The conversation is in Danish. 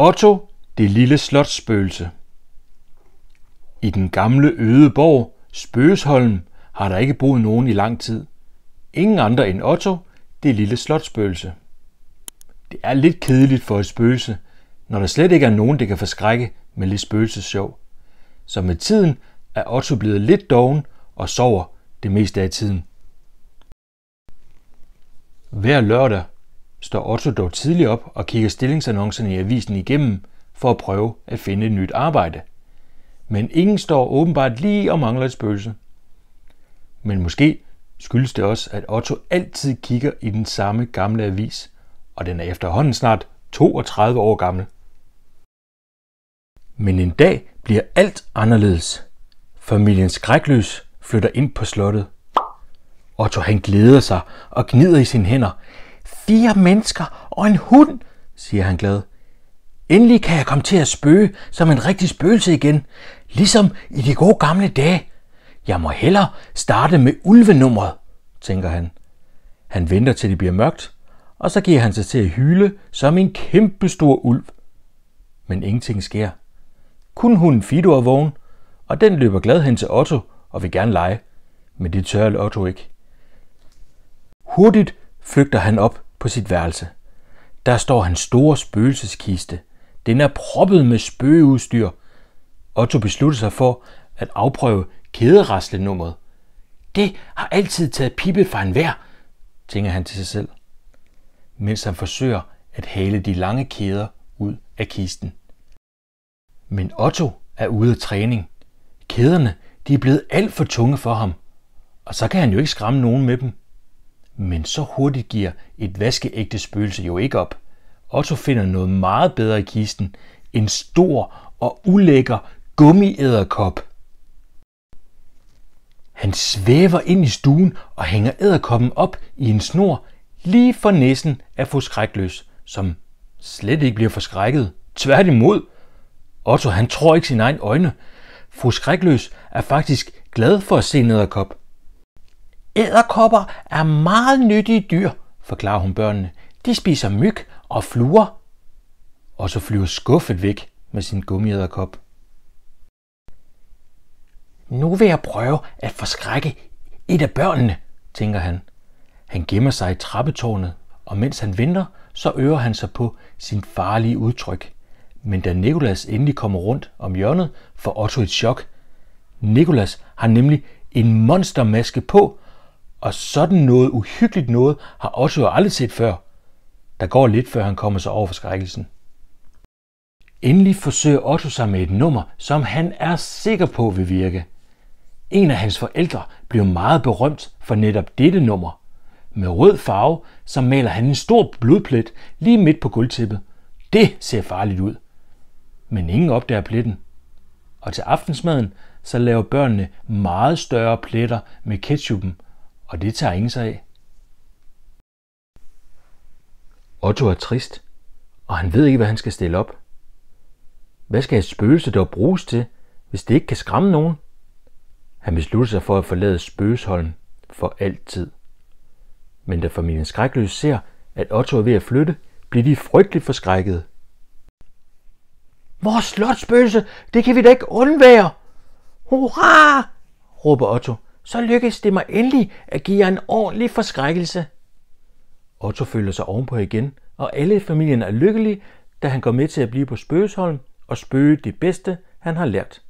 Otto, det lille slotsspøgelse. I den gamle øde borg, Spøgesholm, har der ikke boet nogen i lang tid. Ingen andre end Otto, det lille slotsspøgelse. Det er lidt kedeligt for et spøgelse, når der slet ikke er nogen, det kan forskrække med lidt spøgelsesjov. Så med tiden er Otto blevet lidt doven og sover det meste af tiden. Hver lørdag står Otto dog tidligt op og kigger stillingsannoncerne i avisen igennem for at prøve at finde et nyt arbejde. Men ingen står åbenbart lige og mangler et spøgelse. Men måske skyldes det også, at Otto altid kigger i den samme gamle avis, og den er efterhånden snart 32 år gammel. Men en dag bliver alt anderledes. Familien Skrækløs flytter ind på slottet. Otto han glæder sig og gnider i sine hænder. Fire mennesker og en hund, siger han glad. Endelig kan jeg komme til at spøge som en rigtig spøgelse igen, ligesom i de gode gamle dage. Jeg må hellere starte med ulvenummeret, tænker han. Han venter til det bliver mørkt, og så giver han sig til at hyle som en kæmpestor ulv. Men ingenting sker. Kun hunden Fido er vågen, og den løber glad hen til Otto og vil gerne lege, men det tør Otto ikke. Hurtigt flygter han op på sit værelse. Der står hans store spøgelseskiste. Den er proppet med spøgeudstyr. Otto beslutter sig for at afprøve kæderaslenummeret. Det har altid taget pippet fra vær, tænker han til sig selv, mens han forsøger at hale de lange kæder ud af kisten. Men Otto er ude af træning. Kæderne de er blevet alt for tunge for ham, og så kan han jo ikke skræmme nogen med dem. Men så hurtigt giver et vaskeægte spøgelse jo ikke op. Otto finder noget meget bedre i kisten. En stor og ulækker gummiæderkop. Han svæver ind i stuen og hænger æderkoppen op i en snor lige for næsen af skrækløs, som slet ikke bliver forskrækket. Tværtimod. Otto han tror ikke sine egne øjne. Fru Skrækløs er faktisk glad for at se en æderkop. Æderkopper er meget nyttige dyr, forklarer hun børnene. De spiser myg og fluer. Og så flyver skuffet væk med sin gummiæderkop. Nu vil jeg prøve at forskrække et af børnene, tænker han. Han gemmer sig i trappetårnet, og mens han venter, så øver han sig på sin farlige udtryk. Men da Nikolas endelig kommer rundt om hjørnet, får Otto et chok. Nikolas har nemlig en monstermaske på og sådan noget uhyggeligt noget har Otto aldrig set før. Der går lidt, før han kommer sig over for skrækkelsen. Endelig forsøger Otto sig med et nummer, som han er sikker på vil virke. En af hans forældre blev meget berømt for netop dette nummer. Med rød farve, så maler han en stor blodplet lige midt på guldtippet. Det ser farligt ud. Men ingen opdager pletten. Og til aftensmaden, så laver børnene meget større pletter med ketchupen, og det tager ingen sig af. Otto er trist, og han ved ikke, hvad han skal stille op. Hvad skal et spøgelse dog bruges til, hvis det ikke kan skræmme nogen? Han beslutter sig for at forlade spøgesholden for altid. Men da familien skrækløs ser, at Otto er ved at flytte, bliver de frygteligt forskrækkede. Vores slotspøgelse, det kan vi da ikke undvære! Hurra! råber Otto så lykkedes det mig endelig at give jer en ordentlig forskrækkelse. Otto føler sig ovenpå igen, og alle i familien er lykkelige, da han går med til at blive på Spøgesholm og spøge det bedste, han har lært.